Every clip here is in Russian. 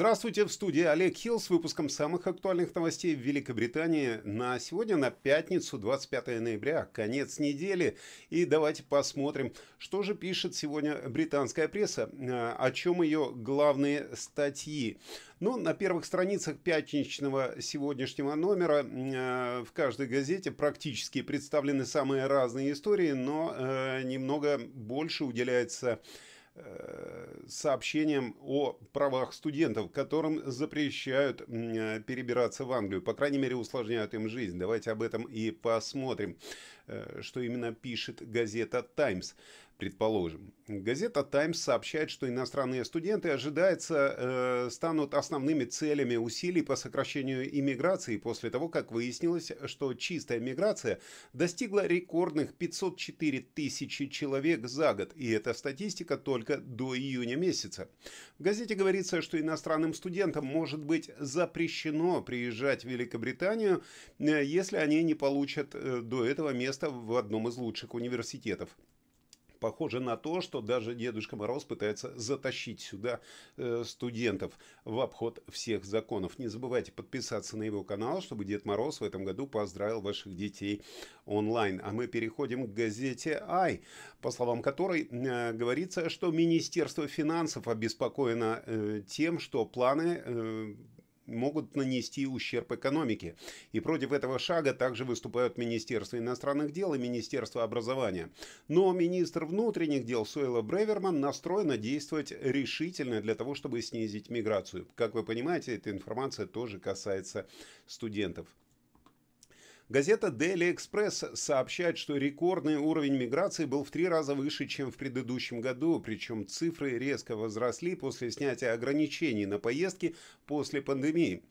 Здравствуйте, в студии Олег Хилл с выпуском самых актуальных новостей в Великобритании. На сегодня, на пятницу, 25 ноября, конец недели. И давайте посмотрим, что же пишет сегодня британская пресса, а, о чем ее главные статьи. Ну, на первых страницах пятничного сегодняшнего номера э, в каждой газете практически представлены самые разные истории, но э, немного больше уделяется Э, сообщением о правах студентов, которым запрещают э, перебираться в Англию. По крайней мере, усложняют им жизнь. Давайте об этом и посмотрим, э, что именно пишет газета «Таймс». Предположим, газета «Таймс» сообщает, что иностранные студенты, ожидается, э, станут основными целями усилий по сокращению иммиграции после того, как выяснилось, что чистая миграция достигла рекордных 504 тысячи человек за год, и эта статистика только до июня месяца. В газете говорится, что иностранным студентам может быть запрещено приезжать в Великобританию, э, если они не получат э, до этого места в одном из лучших университетов. Похоже на то, что даже Дедушка Мороз пытается затащить сюда э, студентов в обход всех законов. Не забывайте подписаться на его канал, чтобы Дед Мороз в этом году поздравил ваших детей онлайн. А мы переходим к газете «Ай», по словам которой э, говорится, что Министерство финансов обеспокоено э, тем, что планы э, могут нанести ущерб экономике. И против этого шага также выступают Министерство иностранных дел и Министерство образования. Но министр внутренних дел Сойла Бреверман настроена действовать решительно для того, чтобы снизить миграцию. Как вы понимаете, эта информация тоже касается студентов. Газета Daily Express сообщает, что рекордный уровень миграции был в три раза выше, чем в предыдущем году, причем цифры резко возросли после снятия ограничений на поездки после пандемии.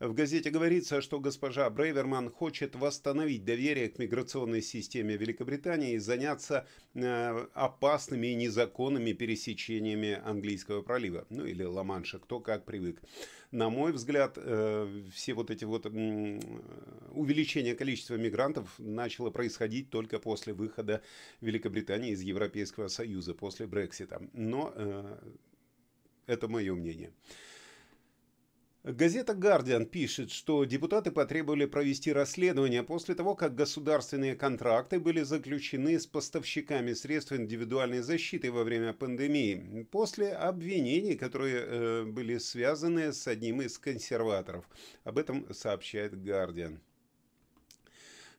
В газете говорится, что госпожа Брейверман хочет восстановить доверие к миграционной системе Великобритании и заняться э, опасными и незаконными пересечениями Английского пролива, ну или Ла-Манша, кто как привык. На мой взгляд, э, все вот эти вот э, увеличение количества мигрантов начало происходить только после выхода Великобритании из Европейского Союза, после Брексита. Но это мое мнение. Газета «Гардиан» пишет, что депутаты потребовали провести расследование после того, как государственные контракты были заключены с поставщиками средств индивидуальной защиты во время пандемии, после обвинений, которые э, были связаны с одним из консерваторов. Об этом сообщает «Гардиан».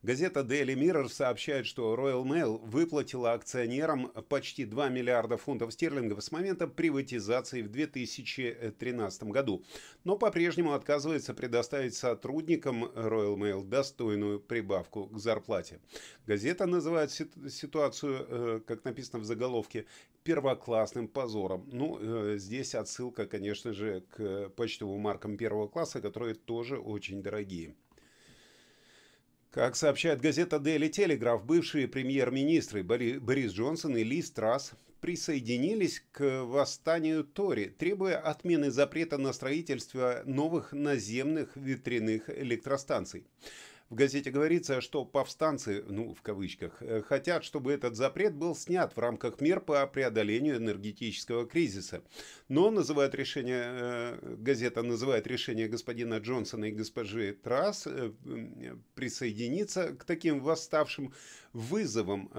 Газета Daily Mirror сообщает, что Royal Mail выплатила акционерам почти 2 миллиарда фунтов стерлингов с момента приватизации в 2013 году, но по-прежнему отказывается предоставить сотрудникам Royal Mail достойную прибавку к зарплате. Газета называет ситуацию, э, как написано в заголовке, первоклассным позором. Ну, э, здесь отсылка, конечно же, к э, почтовым маркам первого класса, которые тоже очень дорогие. Как сообщает газета Daily Telegraph, бывшие премьер-министры Борис Джонсон и Ли Страс присоединились к восстанию Тори, требуя отмены запрета на строительство новых наземных ветряных электростанций. В газете говорится, что повстанцы, ну в кавычках, э, хотят, чтобы этот запрет был снят в рамках мер по преодолению энергетического кризиса. Но называют решение, э, газета называет решение господина Джонсона и госпожи Трасс э, присоединиться к таким восставшим вызовам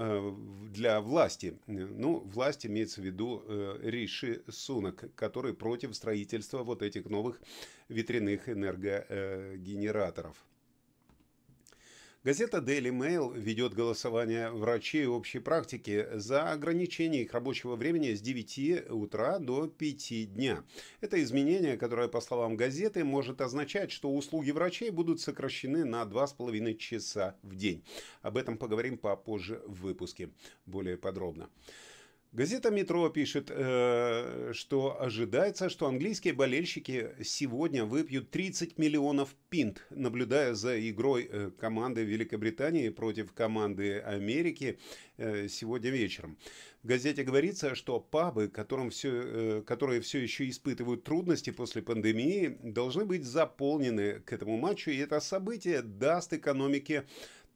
для власти. Ну, власть имеется в виду Риши Сунок, который против строительства вот этих новых ветряных энергогенераторов. Газета Daily Mail ведет голосование врачей общей практики за ограничение их рабочего времени с 9 утра до 5 дня. Это изменение, которое, по словам газеты, может означать, что услуги врачей будут сокращены на 2,5 часа в день. Об этом поговорим попозже в выпуске более подробно. Газета «Метро» пишет, э, что ожидается, что английские болельщики сегодня выпьют 30 миллионов пинт, наблюдая за игрой э, команды Великобритании против команды Америки э, сегодня вечером. В газете говорится, что пабы, которым все, которые все еще испытывают трудности после пандемии, должны быть заполнены к этому матчу, и это событие даст экономике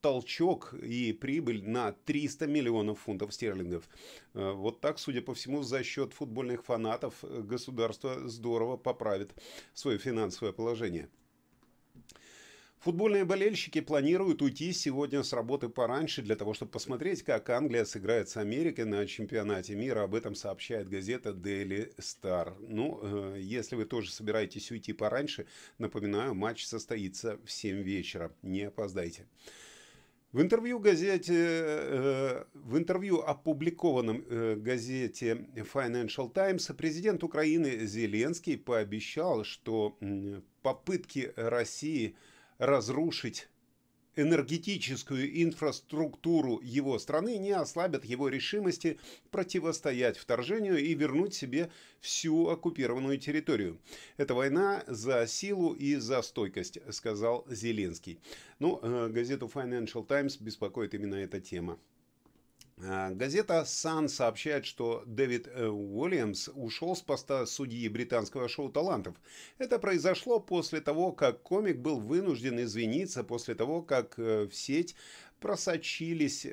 толчок и прибыль на 300 миллионов фунтов стерлингов. Э, вот так, судя по всему, за счет футбольных фанатов э, государство здорово поправит свое финансовое положение. Футбольные болельщики планируют уйти сегодня с работы пораньше для того, чтобы посмотреть, как Англия сыграет с Америкой на чемпионате мира. Об этом сообщает газета Daily Star. Ну, э, если вы тоже собираетесь уйти пораньше, напоминаю, матч состоится в 7 вечера. Не опоздайте. В интервью, газете, э, в интервью, опубликованном э, газете Financial Times, президент Украины Зеленский пообещал, что попытки России разрушить энергетическую инфраструктуру его страны не ослабят его решимости противостоять вторжению и вернуть себе всю оккупированную территорию. Это война за силу и за стойкость, сказал Зеленский. Но ну, э, газету Financial Times беспокоит именно эта тема. Э, газета Sun сообщает, что Дэвид э, Уильямс ушел с поста судьи британского шоу талантов. Это произошло после того, как комик был вынужден извиниться, после того, как э, в сеть просочились,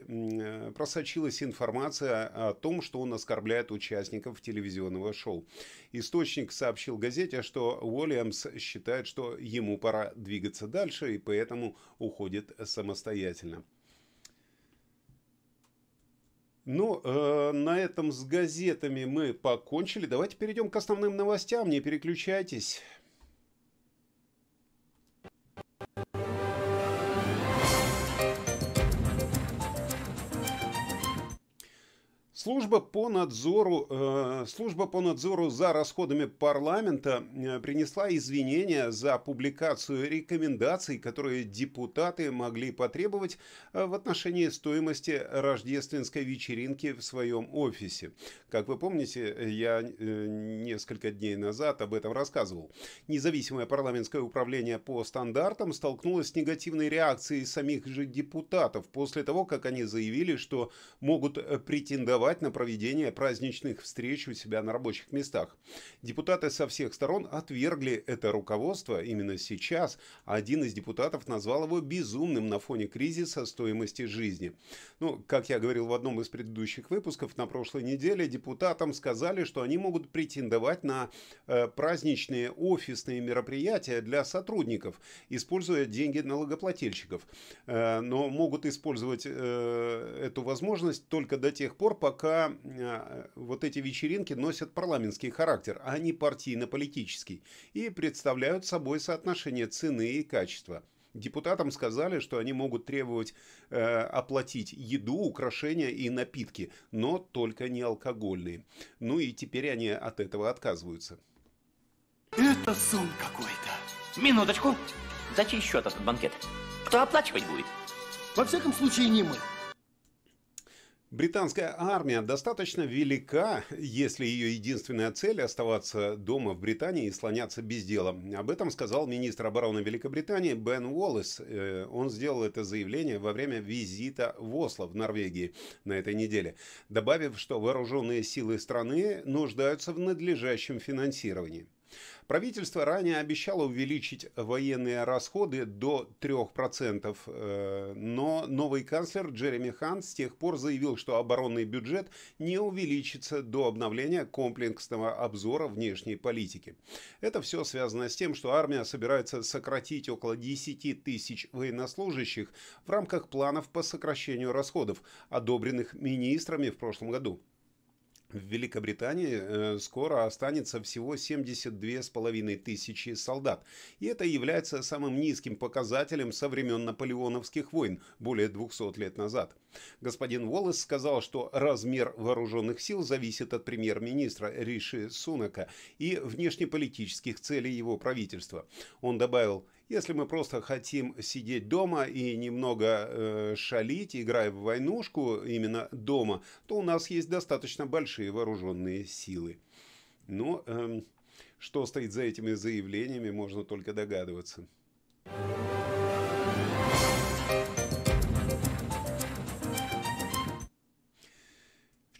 просочилась информация о том, что он оскорбляет участников телевизионного шоу. Источник сообщил газете, что Уильямс считает, что ему пора двигаться дальше и поэтому уходит самостоятельно. Ну, э, на этом с газетами мы покончили. Давайте перейдем к основным новостям. Не переключайтесь. Служба по надзору, э, служба по надзору за расходами парламента э, принесла извинения за публикацию рекомендаций, которые депутаты могли потребовать э, в отношении стоимости рождественской вечеринки в своем офисе. Как вы помните, я несколько дней назад об этом рассказывал. Независимое парламентское управление по стандартам столкнулось с негативной реакцией самих же депутатов после того, как они заявили, что могут претендовать претендовать на проведение праздничных встреч у себя на рабочих местах. Депутаты со всех сторон отвергли это руководство именно сейчас, а один из депутатов назвал его безумным на фоне кризиса стоимости жизни. Ну, как я говорил в одном из предыдущих выпусков, на прошлой неделе депутатам сказали, что они могут претендовать на э, праздничные офисные мероприятия для сотрудников, используя деньги налогоплательщиков, э, но могут использовать э, эту возможность только до тех пор, пока пока э, вот эти вечеринки носят парламентский характер, а не партийно-политический, и представляют собой соотношение цены и качества. Депутатам сказали, что они могут требовать э, оплатить еду, украшения и напитки, но только не алкогольные. Ну и теперь они от этого отказываются. Это сон какой-то. Минуточку. Зачем счет этот банкет? Кто оплачивать будет? Во всяком случае, не мы. Британская армия достаточно велика, если ее единственная цель – оставаться дома в Британии и слоняться без дела. Об этом сказал министр обороны Великобритании Бен Уоллес. Э, он сделал это заявление во время визита в Осло в Норвегии на этой неделе, добавив, что вооруженные силы страны нуждаются в надлежащем финансировании. Правительство ранее обещало увеличить военные расходы до 3%, э, но новый канцлер Джереми Хан с тех пор заявил, что оборонный бюджет не увеличится до обновления комплексного обзора внешней политики. Это все связано с тем, что армия собирается сократить около 10 тысяч военнослужащих в рамках планов по сокращению расходов, одобренных министрами в прошлом году. В Великобритании э, скоро останется всего 72,5 тысячи солдат, и это является самым низким показателем со времен наполеоновских войн более 200 лет назад – Господин Уоллес сказал, что размер вооруженных сил зависит от премьер-министра Риши Сунака и внешнеполитических целей его правительства. Он добавил, если мы просто хотим сидеть дома и немного э, шалить, играя в войнушку именно дома, то у нас есть достаточно большие вооруженные силы. Но ну, э, эм, что стоит за этими заявлениями, можно только догадываться.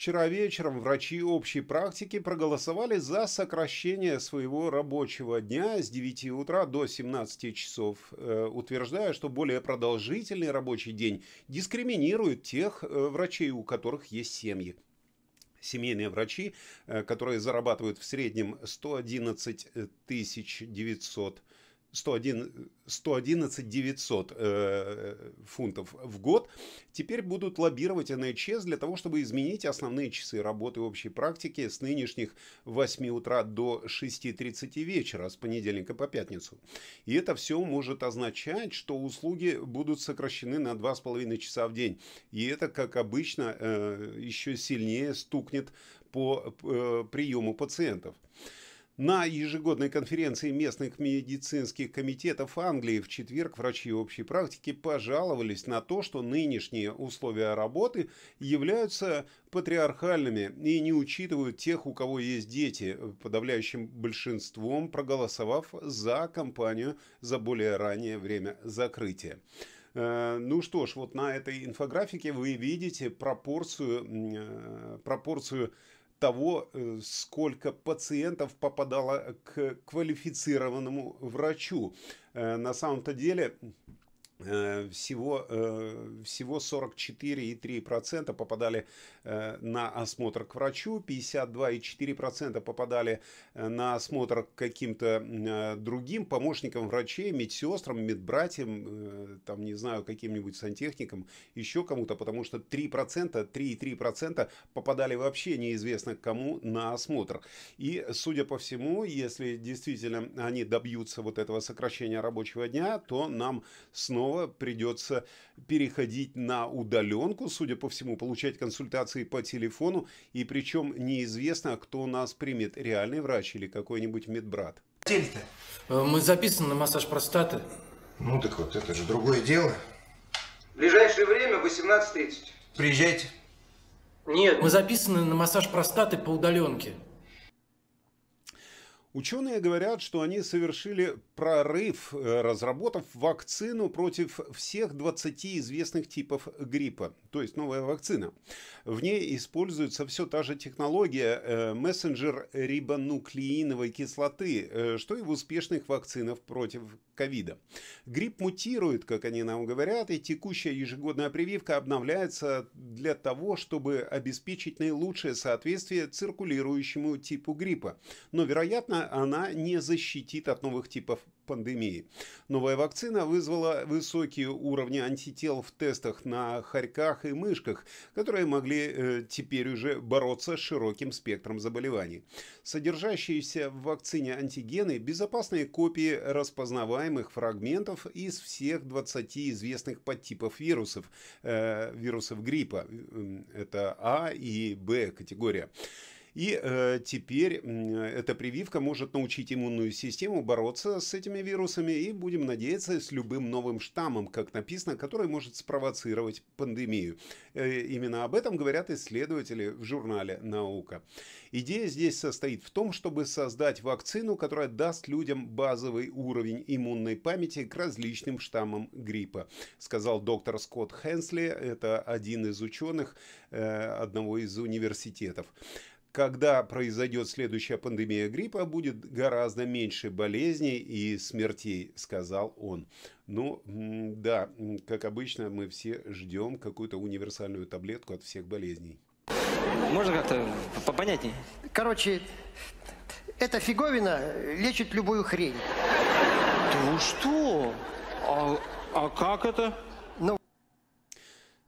Вчера вечером врачи общей практики проголосовали за сокращение своего рабочего дня с 9 утра до 17 часов, э, утверждая, что более продолжительный рабочий день дискриминирует тех э, врачей, у которых есть семьи семейные врачи, э, которые зарабатывают в среднем 111 900 101, 111 900 э, фунтов в год, теперь будут лоббировать НХС для того, чтобы изменить основные часы работы общей практики с нынешних 8 утра до 6.30 вечера с понедельника по пятницу. И это все может означать, что услуги будут сокращены на 2,5 часа в день. И это, как обычно, э, еще сильнее стукнет по э, приему пациентов. На ежегодной конференции местных медицинских комитетов Англии в четверг врачи общей практики пожаловались на то, что нынешние условия работы являются патриархальными и не учитывают тех, у кого есть дети, подавляющим большинством проголосовав за компанию за более раннее время закрытия. Э, ну что ж, вот на этой инфографике вы видите пропорцию, э, пропорцию того, э, сколько пациентов попадало к квалифицированному врачу. Э, на самом-то деле Э, всего, э, всего 44,3% попадали э, на осмотр к врачу, 52,4% попадали на осмотр к каким-то другим помощникам врачей, медсестрам, медбратьям, там, не знаю, каким-нибудь сантехникам, еще кому-то, потому что 3%, 3,3% попадали вообще неизвестно кому на осмотр. И, судя по всему, если действительно они добьются вот этого сокращения рабочего дня, то нам снова снова придется переходить на удаленку, судя по всему, получать консультации по телефону, и причем неизвестно, кто нас примет, реальный врач или какой-нибудь медбрат. Э, мы записаны на массаж простаты. Ну так вот, это же другое дело. В ближайшее время 18.30. Приезжайте. Нет, мы записаны на массаж простаты по удаленке. Ученые говорят, что они совершили прорыв, э, разработав вакцину против всех 20 известных типов гриппа, то есть новая вакцина. В ней используется все та же технология э, мессенджер рибонуклеиновой кислоты, э, что и в успешных вакцинах против ковида. Грипп мутирует, как они нам говорят, и текущая ежегодная прививка обновляется для того, чтобы обеспечить наилучшее соответствие циркулирующему типу гриппа. Но, вероятно, она не защитит от новых типов пандемии. Новая вакцина вызвала высокие уровни антител в тестах на хорьках и мышках, которые могли э, теперь уже бороться с широким спектром заболеваний. Содержащиеся в вакцине антигены – безопасные копии распознаваемых фрагментов из всех 20 известных подтипов вирусов, э, вирусов гриппа, э, это А и Б категория. И э, теперь эта прививка может научить иммунную систему бороться с этими вирусами и, будем надеяться, с любым новым штаммом, как написано, который может спровоцировать пандемию. Э, именно об этом говорят исследователи в журнале «Наука». Идея здесь состоит в том, чтобы создать вакцину, которая даст людям базовый уровень иммунной памяти к различным штаммам гриппа, сказал доктор Скотт Хенсли, это один из ученых э, одного из университетов когда произойдет следующая пандемия гриппа, будет гораздо меньше болезней и смертей, сказал он. Ну, да, как обычно, мы все ждем какую-то универсальную таблетку от всех болезней. Можно как-то попонятнее? Короче, эта фиговина лечит любую хрень. Да вы что? А, а как это?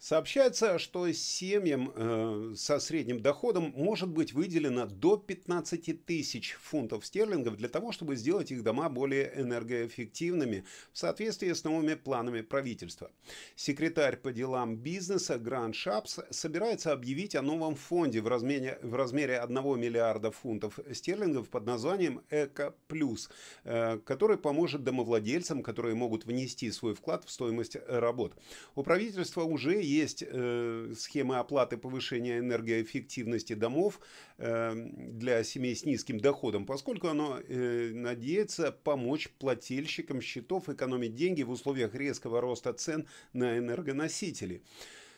Сообщается, что семьям э, со средним доходом может быть выделено до 15 тысяч фунтов стерлингов для того, чтобы сделать их дома более энергоэффективными в соответствии с новыми планами правительства. Секретарь по делам бизнеса Грант Шапс собирается объявить о новом фонде в размере, в размере 1 миллиарда фунтов стерлингов под названием «Эко Плюс», э, который поможет домовладельцам, которые могут внести свой вклад в стоимость работ. У правительства уже есть э, схемы оплаты повышения энергоэффективности домов э, для семей с низким доходом, поскольку оно э, надеется помочь плательщикам счетов экономить деньги в условиях резкого роста цен на энергоносители.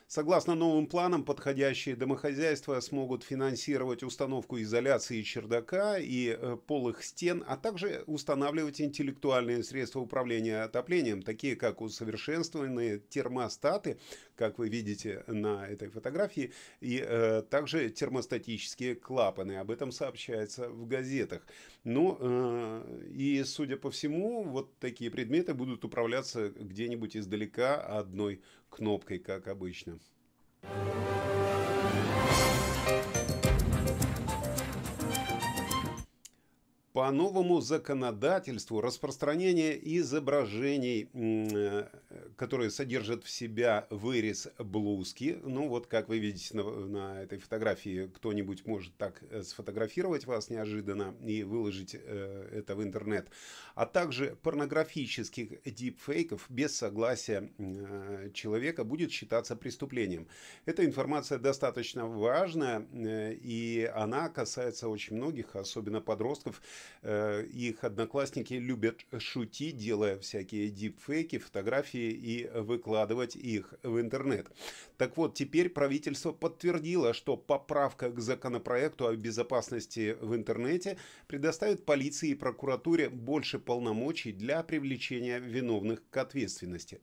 Согласно новым планам, подходящие домохозяйства смогут финансировать установку изоляции чердака и э, полых стен, а также устанавливать интеллектуальные средства управления отоплением, такие как усовершенствованные термостаты, как вы видите на этой фотографии, и э, также термостатические клапаны. Об этом сообщается в газетах. Ну, э, и, судя по всему, вот такие предметы будут управляться где-нибудь издалека одной кнопкой, как обычно. по новому законодательству распространение изображений, э, которые содержат в себя вырез блузки, ну вот как вы видите на, на этой фотографии, кто-нибудь может так э, сфотографировать вас неожиданно и выложить э, это в интернет, а также порнографических дипфейков без согласия э, человека будет считаться преступлением. Эта информация достаточно важная, э, и она касается очень многих, особенно подростков, Э, их одноклассники любят шутить, делая всякие дипфейки, фотографии и выкладывать их в интернет. Так вот, теперь правительство подтвердило, что поправка к законопроекту о безопасности в интернете предоставит полиции и прокуратуре больше полномочий для привлечения виновных к ответственности.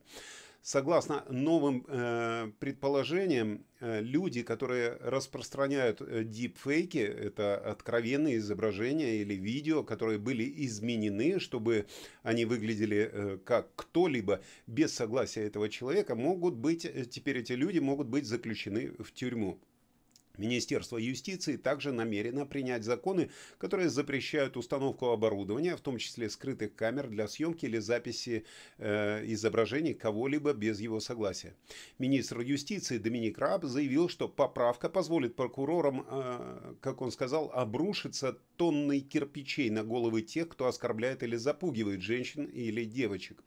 Согласно новым э, предположениям, э, люди, которые распространяют э, дипфейки, это откровенные изображения или видео, которые были изменены, чтобы они выглядели э, как кто-либо без согласия этого человека, могут быть, э, теперь эти люди могут быть заключены в тюрьму. Министерство юстиции также намерено принять законы, которые запрещают установку оборудования, в том числе скрытых камер для съемки или записи э, изображений кого-либо без его согласия. Министр юстиции Доминик Раб заявил, что поправка позволит прокурорам, э, как он сказал, обрушиться тонны кирпичей на головы тех, кто оскорбляет или запугивает женщин или девочек.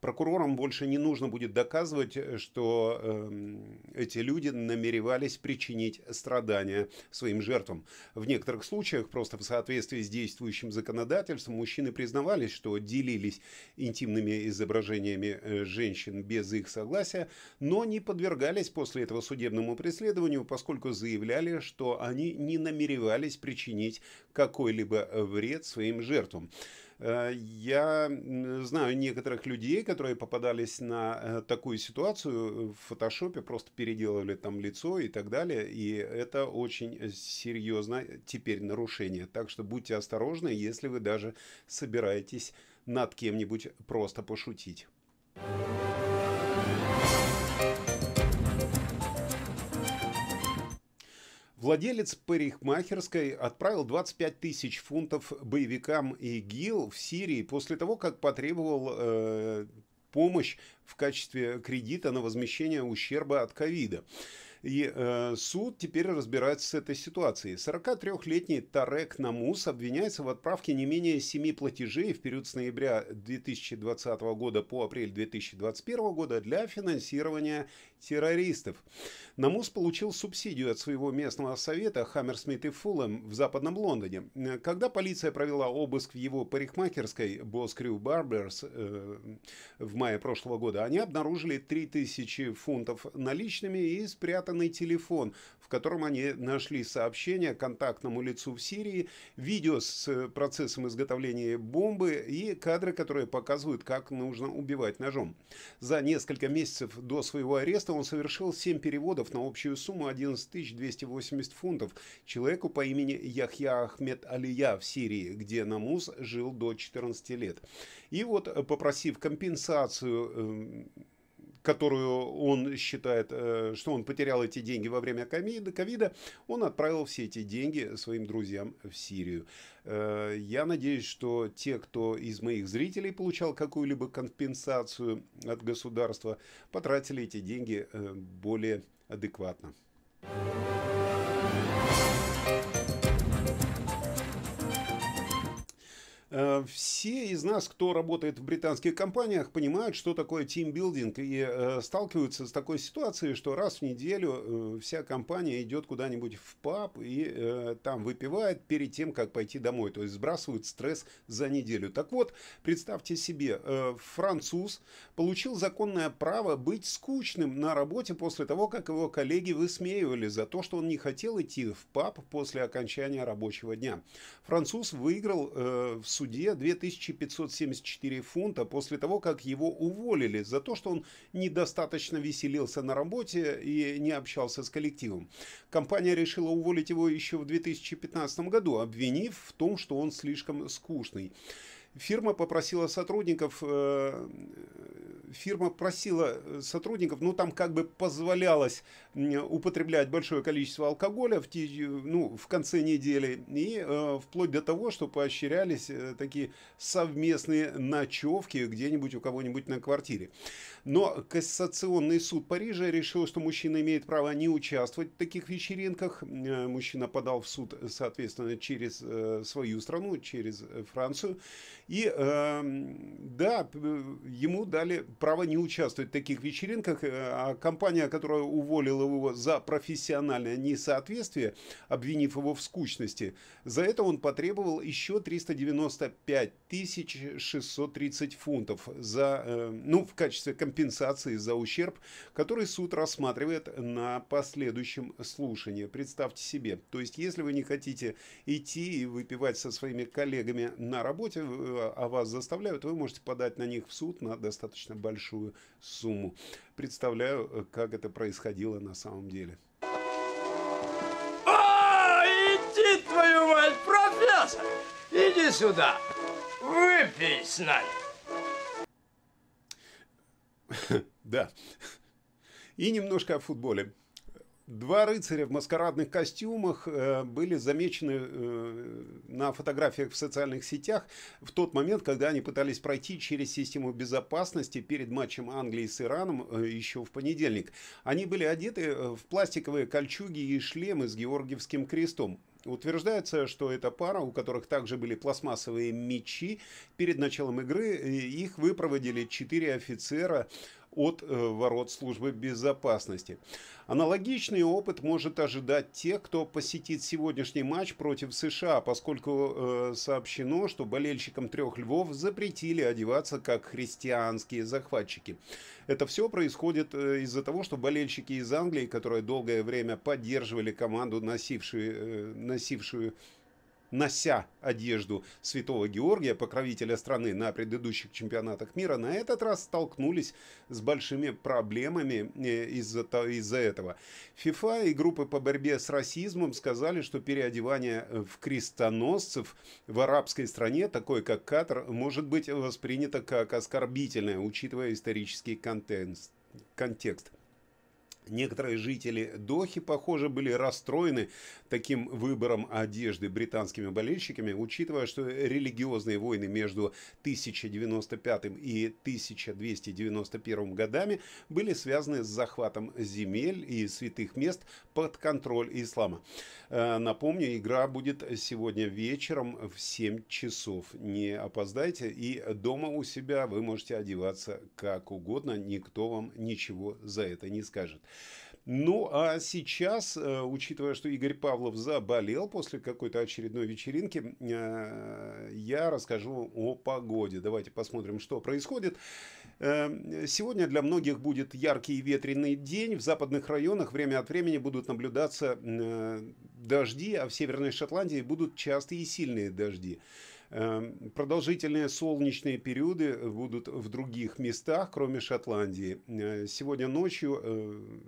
Прокурорам больше не нужно будет доказывать, э, что э, эти люди намеревались причинить страдания своим жертвам. В некоторых случаях, просто в соответствии с действующим законодательством, мужчины признавались, что делились интимными изображениями э, женщин без их согласия, но не подвергались после этого судебному преследованию, поскольку заявляли, что они не намеревались причинить какой-либо вред своим жертвам. Э, я знаю некоторых людей, которые попадались на э, такую ситуацию в фотошопе, просто переделывали там лицо и так далее. И это очень э, серьезно теперь нарушение. Так что будьте осторожны, если вы даже собираетесь над кем-нибудь просто пошутить. Владелец парикмахерской отправил 25 тысяч фунтов боевикам ИГИЛ в Сирии после того, как потребовал э, помощь в качестве кредита на возмещение ущерба от ковида. И э, суд теперь разбирается с этой ситуацией. 43-летний Тарек Намус обвиняется в отправке не менее 7 платежей в период с ноября 2020 года по апрель 2021 года для финансирования террористов. Намус получил субсидию от своего местного совета Хаммерсмит и Фуллэм в Западном Лондоне. Когда полиция провела обыск в его парикмахерской Boss Барберс э, в мае прошлого года, они обнаружили 3000 фунтов наличными и спрятали спрятанный телефон, в котором они нашли сообщение контактному лицу в Сирии, видео с э, процессом изготовления бомбы и кадры, которые показывают, как нужно убивать ножом. За несколько месяцев до своего ареста он совершил 7 переводов на общую сумму 11 280 фунтов человеку по имени Яхья Ахмед Алия в Сирии, где Намуз жил до 14 лет. И вот, э, попросив компенсацию эм, которую он считает, э, что он потерял эти деньги во время ковида, он отправил все эти деньги своим друзьям в Сирию. Э, я надеюсь, что те, кто из моих зрителей получал какую-либо компенсацию от государства, потратили эти деньги э, более адекватно. Э, все из нас, кто работает в британских компаниях, понимают, что такое тимбилдинг и э, сталкиваются с такой ситуацией, что раз в неделю э, вся компания идет куда-нибудь в паб и там выпивает перед тем, как пойти домой. То есть сбрасывает стресс за неделю. Так вот, представьте себе, француз получил законное право быть скучным на работе после того, как его коллеги высмеивали за то, что он не хотел идти в паб после окончания рабочего дня. Француз выиграл в суде суде 2574 фунта после того, как его уволили за то, что он недостаточно веселился на работе и не общался с коллективом. Компания решила уволить его еще в 2015 году, обвинив в том, что он слишком скучный. Фирма попросила сотрудников, э, фирма просила сотрудников, ну там как бы позволялось употреблять большое количество алкоголя в, те, ну, в конце недели и э, вплоть до того, что поощрялись э, такие совместные ночевки где-нибудь у кого-нибудь на квартире. Но Кассационный суд Парижа решил, что мужчина имеет право не участвовать в таких вечеринках. Мужчина подал в суд, соответственно, через свою страну, через Францию. И э, да, ему дали право не участвовать в таких вечеринках. Э, а компания, которая уволила его за профессиональное несоответствие, обвинив его в скучности, за это он потребовал еще 395 630 фунтов за, э, ну, в качестве компенсации за ущерб, который суд рассматривает на последующем слушании. Представьте себе. То есть, если вы не хотите идти и выпивать со своими коллегами на работе, э, которые э, о вас заставляют, вы можете подать на них в суд на достаточно большую сумму. Представляю, э, как это происходило на самом деле. О, а, иди, твою мать, профессор! Иди сюда! Выпей с нами! Да. И немножко о футболе. Два рыцаря в маскарадных костюмах э, были замечены э, на фотографиях в социальных сетях в тот момент, когда они пытались пройти через систему безопасности перед матчем Англии с Ираном э, еще в понедельник. Они были одеты э, в пластиковые кольчуги и шлемы с георгиевским крестом. Утверждается, что эта пара, у которых также были пластмассовые мечи, перед началом игры э, их выпроводили четыре офицера от э, ворот службы безопасности. Аналогичный опыт может ожидать тех, кто посетит сегодняшний матч против США, поскольку э, сообщено, что болельщикам трех львов запретили одеваться как христианские захватчики. Это все происходит э, из-за того, что болельщики из Англии, которые долгое время поддерживали команду, носившую, э, носившую нося одежду святого Георгия, покровителя страны на предыдущих чемпионатах мира, на этот раз столкнулись с большими проблемами э, из-за из этого. ФИФА и группы по борьбе с расизмом сказали, что переодевание э, в крестоносцев в арабской стране, такой как Катар, может быть воспринято как оскорбительное, учитывая исторический контекст. контекст. Некоторые жители Дохи, похоже, были расстроены таким выбором одежды британскими болельщиками, учитывая, что религиозные войны между 1095 и 1291 годами были связаны с захватом земель и святых мест под контроль ислама. Э, напомню, игра будет сегодня вечером в 7 часов. Не опоздайте, и дома у себя вы можете одеваться как угодно, никто вам ничего за это не скажет. Ну, а сейчас, э, учитывая, что Игорь Павлов заболел после какой-то очередной вечеринки, э, я расскажу о погоде. Давайте посмотрим, что происходит. Э, сегодня для многих будет яркий и ветреный день. В западных районах время от времени будут наблюдаться дожди, а в Северной Шотландии будут частые и сильные дожди. Эм, продолжительные солнечные периоды будут в других местах, кроме Шотландии. Э, сегодня ночью э,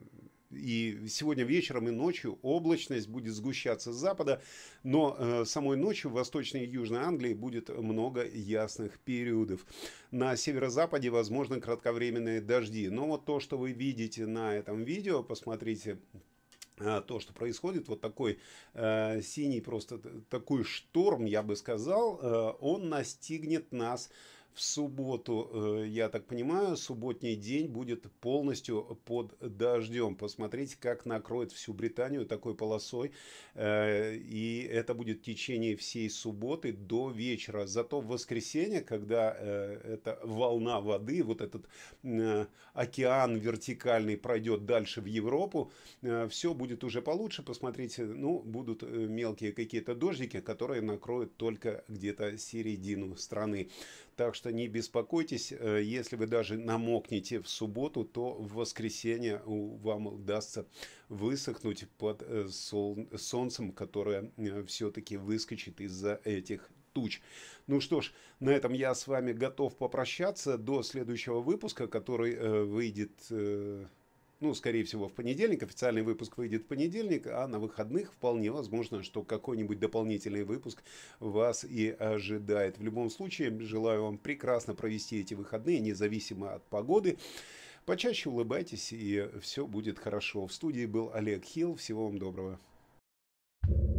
и сегодня вечером и ночью облачность будет сгущаться с запада, но э, самой ночью в Восточной и Южной Англии будет много ясных периодов. На северо-западе возможны кратковременные дожди, но вот то, что вы видите на этом видео, посмотрите Э, то, что происходит, вот такой э, синий просто такой шторм, я бы сказал, э, он настигнет нас в субботу, э, я так понимаю, субботний день будет полностью под дождем. Посмотрите, как накроет всю Британию такой полосой. Э, и это будет в течение всей субботы до вечера. Зато в воскресенье, когда э, эта волна воды, вот этот океан вертикальный пройдет дальше в Европу, все будет уже получше. Посмотрите, ну, будут мелкие какие-то дождики, которые накроют только где-то середину страны. Так что не беспокойтесь, э, если вы даже намокнете в субботу, то в воскресенье вам удастся высохнуть под э, солнцем, которое э, все-таки выскочит из-за этих туч. Ну что ж, на этом я с вами готов попрощаться до следующего выпуска, который выйдет ну, скорее всего, в понедельник. Официальный выпуск выйдет в понедельник, а на выходных вполне возможно, что какой-нибудь дополнительный выпуск вас и ожидает. В любом случае, желаю вам прекрасно провести эти выходные, независимо от погоды. Почаще улыбайтесь, и все будет хорошо. В студии был Олег Хилл. Всего вам доброго. thank you